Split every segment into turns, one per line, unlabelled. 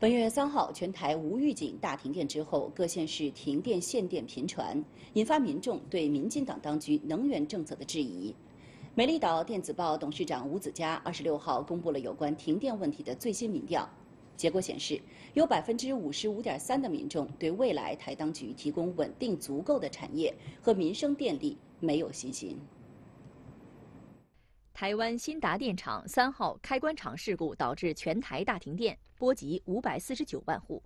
本月三号，全台无预警大停电之后，各县市停电限电频传，引发民众对民进党当局能源政策的质疑。美丽岛电子报董事长吴子嘉二十六号公布了有关停电问题的最新民调，结果显示，有百分之五十五点三的民众对未来台当局提供稳定足够的产业和民生电力没有信心。
台湾新达电厂三号开关厂事故导致全台大停电，波及五百四十九万户。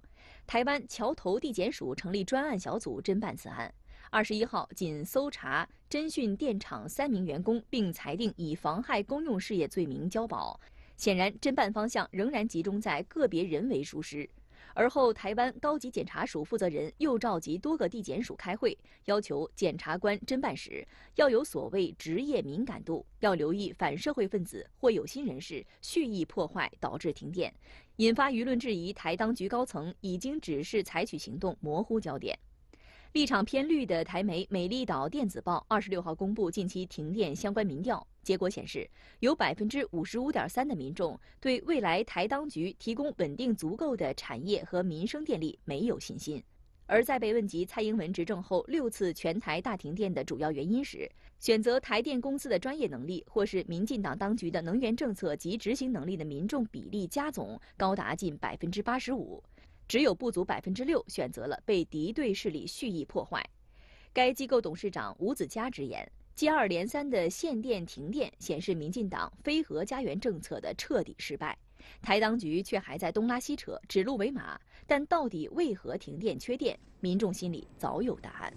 台湾桥头地检署成立专案小组侦办此案。二十一号仅搜查、侦讯电厂三名员工，并裁定以妨害公用事业罪名交保。显然，侦办方向仍然集中在个别人为疏失。而后，台湾高级检察署负责人又召集多个地检署开会，要求检察官侦办时要有所谓职业敏感度，要留意反社会分子或有心人士蓄意破坏导致停电，引发舆论质疑台当局高层已经只是采取行动模糊焦点。立场偏绿的台媒《美丽岛电子报》二十六号公布近期停电相关民调结果，显示有百分之五十五点三的民众对未来台当局提供稳定足够的产业和民生电力没有信心。而在被问及蔡英文执政后六次全台大停电的主要原因时，选择台电公司的专业能力或是民进党当局的能源政策及执行能力的民众比例加总高达近百分之八十五。只有不足百分之六选择了被敌对势力蓄意破坏。该机构董事长吴子嘉直言，接二连三的限电、停电显示民进党“非核家园”政策的彻底失败。台当局却还在东拉西扯、指鹿为马，但到底为何停电缺电，民众心里早有答案。